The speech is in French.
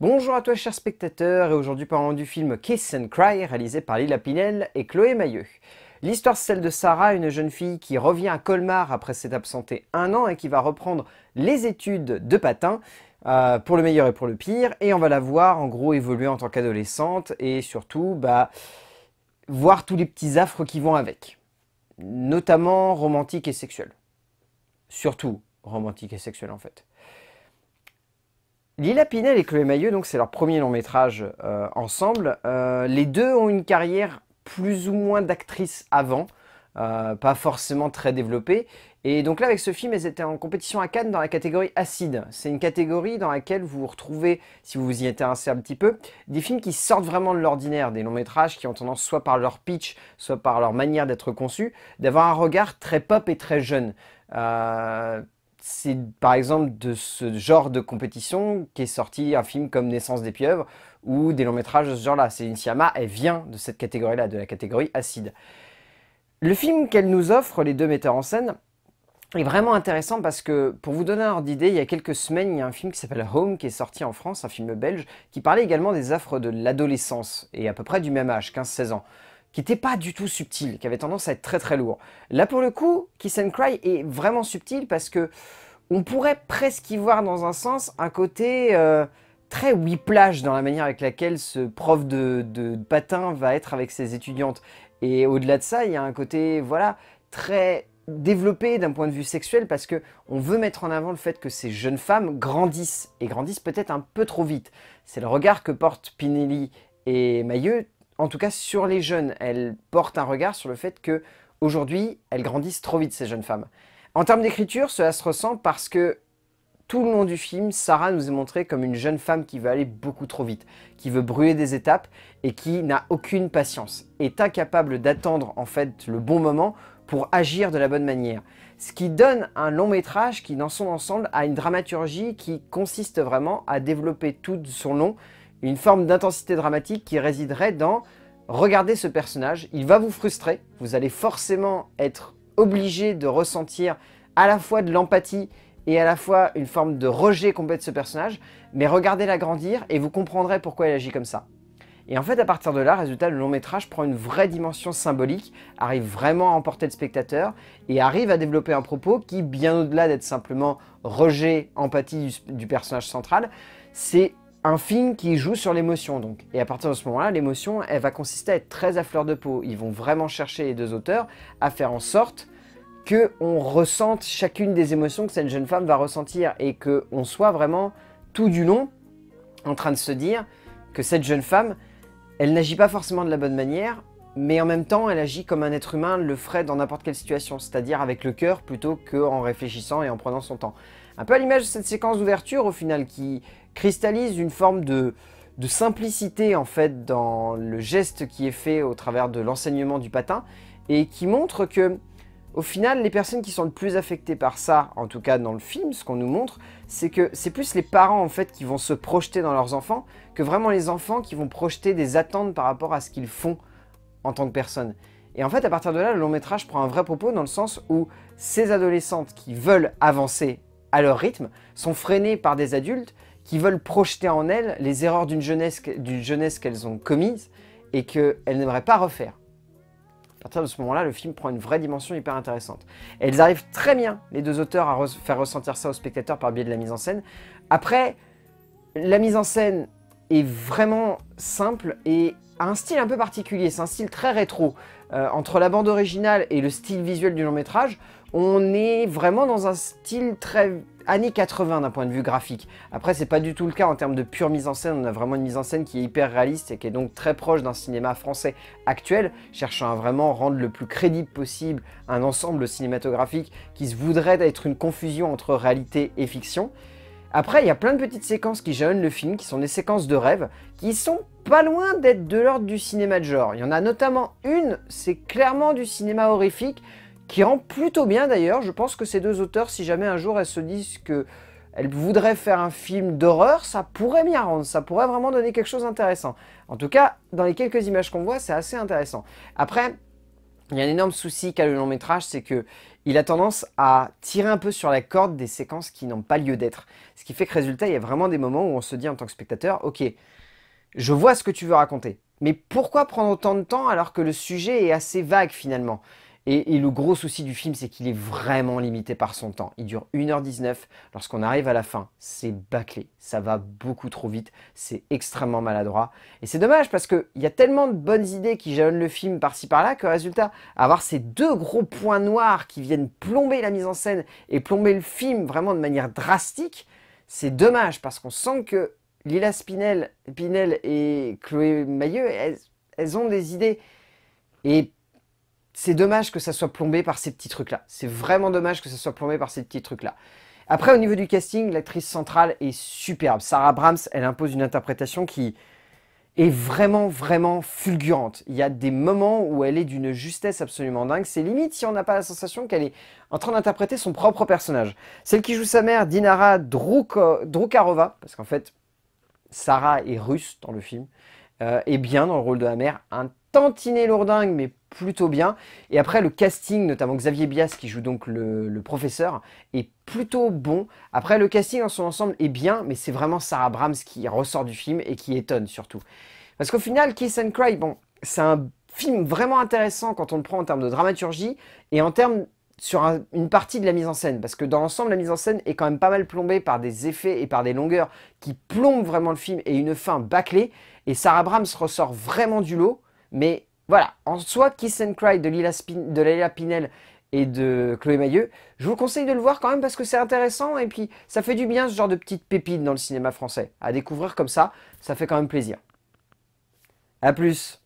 Bonjour à toi chers spectateurs et aujourd'hui parlons du film Kiss and Cry réalisé par Lila Pinel et Chloé Mailleux. L'histoire c'est celle de Sarah, une jeune fille qui revient à Colmar après s'être absentée un an et qui va reprendre les études de patin euh, pour le meilleur et pour le pire et on va la voir en gros évoluer en tant qu'adolescente et surtout bah, voir tous les petits affres qui vont avec, notamment romantique et sexuel. Surtout romantique et sexuel en fait. Lila Pinel et Chloé Maillot, donc c'est leur premier long métrage euh, ensemble. Euh, les deux ont une carrière plus ou moins d'actrice avant, euh, pas forcément très développée. Et donc là, avec ce film, elles étaient en compétition à Cannes dans la catégorie acide. C'est une catégorie dans laquelle vous vous retrouvez, si vous vous y intéressez un petit peu, des films qui sortent vraiment de l'ordinaire, des longs métrages qui ont tendance, soit par leur pitch, soit par leur manière d'être conçus, d'avoir un regard très pop et très jeune c'est par exemple de ce genre de compétition qu'est sorti un film comme Naissance des pieuvres ou des longs métrages de ce genre-là. C'est une siama, elle vient de cette catégorie-là, de la catégorie acide. Le film qu'elle nous offre, les deux metteurs en scène, est vraiment intéressant parce que, pour vous donner un ordre d'idée, il y a quelques semaines, il y a un film qui s'appelle Home qui est sorti en France, un film belge, qui parlait également des affres de l'adolescence et à peu près du même âge, 15-16 ans qui n'était pas du tout subtil, qui avait tendance à être très très lourd. Là pour le coup, Kiss and Cry est vraiment subtil parce que on pourrait presque y voir dans un sens un côté euh, très whiplash dans la manière avec laquelle ce prof de, patin va être avec ses étudiantes. Et au-delà de ça, il y a un côté voilà très développé d'un point de vue sexuel parce que on veut mettre en avant le fait que ces jeunes femmes grandissent et grandissent peut-être un peu trop vite. C'est le regard que portent Pinelli et Mailleux en tout cas sur les jeunes. Elle porte un regard sur le fait que aujourd'hui, elles grandissent trop vite ces jeunes femmes. En termes d'écriture, cela se ressent parce que tout le long du film, Sarah nous est montrée comme une jeune femme qui veut aller beaucoup trop vite, qui veut brûler des étapes et qui n'a aucune patience, est incapable d'attendre en fait le bon moment pour agir de la bonne manière. Ce qui donne un long métrage qui, dans son ensemble, a une dramaturgie qui consiste vraiment à développer tout son long une forme d'intensité dramatique qui résiderait dans regarder ce personnage, il va vous frustrer, vous allez forcément être obligé de ressentir à la fois de l'empathie et à la fois une forme de rejet complet de ce personnage, mais regardez-la grandir et vous comprendrez pourquoi elle agit comme ça. Et en fait, à partir de là, résultat, le long métrage prend une vraie dimension symbolique, arrive vraiment à emporter le spectateur et arrive à développer un propos qui, bien au-delà d'être simplement rejet, empathie du personnage central, c'est un film qui joue sur l'émotion donc. Et à partir de ce moment-là, l'émotion, elle va consister à être très à fleur de peau. Ils vont vraiment chercher les deux auteurs à faire en sorte que on ressente chacune des émotions que cette jeune femme va ressentir et que on soit vraiment tout du long en train de se dire que cette jeune femme, elle n'agit pas forcément de la bonne manière, mais en même temps, elle agit comme un être humain le ferait dans n'importe quelle situation, c'est-à-dire avec le cœur plutôt qu'en réfléchissant et en prenant son temps. Un peu à l'image de cette séquence d'ouverture au final qui cristallise une forme de, simplicité en fait dans le geste qui est fait au travers de l'enseignement du patin et qui montre que au final les personnes qui sont le plus affectées par ça, en tout cas dans le film, ce qu'on nous montre, c'est que c'est plus les parents en fait qui vont se projeter dans leurs enfants que vraiment les enfants qui vont projeter des attentes par rapport à ce qu'ils font en tant que personne. Et en fait à partir de là le long métrage prend un vrai propos dans le sens où ces adolescentes qui veulent avancer à leur rythme, sont freinées par des adultes qui veulent projeter en elles les erreurs d'une jeunesse, qu'elles ont commises et qu'elles n'aimeraient pas refaire. À partir de ce moment-là, le film prend une vraie dimension hyper intéressante. Et elles arrivent très bien, les deux auteurs, à faire ressentir ça au spectateur par biais de la mise en scène. Après, la mise en scène est vraiment simple et un style un peu particulier, c'est un style très rétro. Euh, entre la bande originale et le style visuel du long métrage, on est vraiment dans un style très années 80 d'un point de vue graphique. Après, c'est pas du tout le cas en termes de pure mise en scène. On a vraiment une mise en scène qui est hyper réaliste et qui est donc très proche d'un cinéma français actuel, cherchant à vraiment rendre le plus crédible possible un ensemble cinématographique qui se voudrait être une confusion entre réalité et fiction. Après, il y a plein de petites séquences qui jalonnent le film, qui sont des séquences de rêve, qui sont pas loin d'être de l'ordre du cinéma de genre. Il y en a notamment une, c'est clairement du cinéma horrifique, qui rend plutôt bien d'ailleurs. Je pense que ces deux auteurs, si jamais un jour elles se disent que voudraient faire un film d'horreur, ça pourrait bien rendre, ça pourrait vraiment donner quelque chose d'intéressant. En tout cas, dans les quelques images qu'on voit, c'est assez intéressant. Après, il y a un énorme souci qu'a le long métrage, c'est que il a tendance à tirer un peu sur la corde des séquences qui n'ont pas lieu d'être. Ce qui fait que résultat, il y a vraiment des moments où on se dit en tant que spectateur, ok, je vois ce que tu veux raconter. Mais pourquoi prendre autant de temps alors que le sujet est assez vague finalement et, le gros souci du film, c'est qu'il est vraiment limité par son temps. Il dure 1h19. Lorsqu'on arrive à la fin, c'est bâclé. Ça va beaucoup trop vite. C'est extrêmement maladroit. Et c'est dommage parce qu'il y a tellement de bonnes idées qui jalonnent le film par-ci par-là que résultat, avoir ces deux gros points noirs qui viennent plomber la mise en scène et plomber le film vraiment de manière drastique, c'est dommage parce qu'on sent que Lila Spinel, Pinel et Chloé Mailleux, elles, elles, ont des idées. Et c'est dommage que ça soit plombé par ces petits trucs-là. C'est vraiment dommage que ça soit plombé par ces petits trucs-là. Après, au niveau du casting, l'actrice centrale est superbe. Sarah Brahms, elle impose une interprétation qui est vraiment, vraiment fulgurante. Il y a des moments où elle est d'une justesse absolument dingue. C'est limite si on n'a pas la sensation qu'elle est en train d'interpréter son propre personnage. Celle qui joue sa mère, Dinara Drukarova, parce qu'en fait, Sarah est russe dans le film, est euh, bien dans le rôle de la mère, un tantinet lourdingue, mais plutôt bien. Et après, le casting, notamment Xavier Bias, qui joue donc le, professeur, est plutôt bon. Après, le casting dans son ensemble est bien, mais c'est vraiment Sarah Brahms qui ressort du film et qui étonne surtout. Parce qu'au final, Kiss and Cry, bon, c'est un film vraiment intéressant quand on le prend en termes de dramaturgie et en termes sur une partie de la mise en scène, parce que dans l'ensemble, la mise en scène est quand même pas mal plombée par des effets et par des longueurs qui plombent vraiment le film et une fin bâclée. Et Sarah Brahms ressort vraiment du lot, mais voilà, en soi, Kiss and Cry de Lila, Pinel et de Chloé Mailleux, je vous conseille de le voir quand même parce que c'est intéressant et puis ça fait du bien ce genre de petite pépite dans le cinéma français. À découvrir comme ça, ça fait quand même plaisir. A plus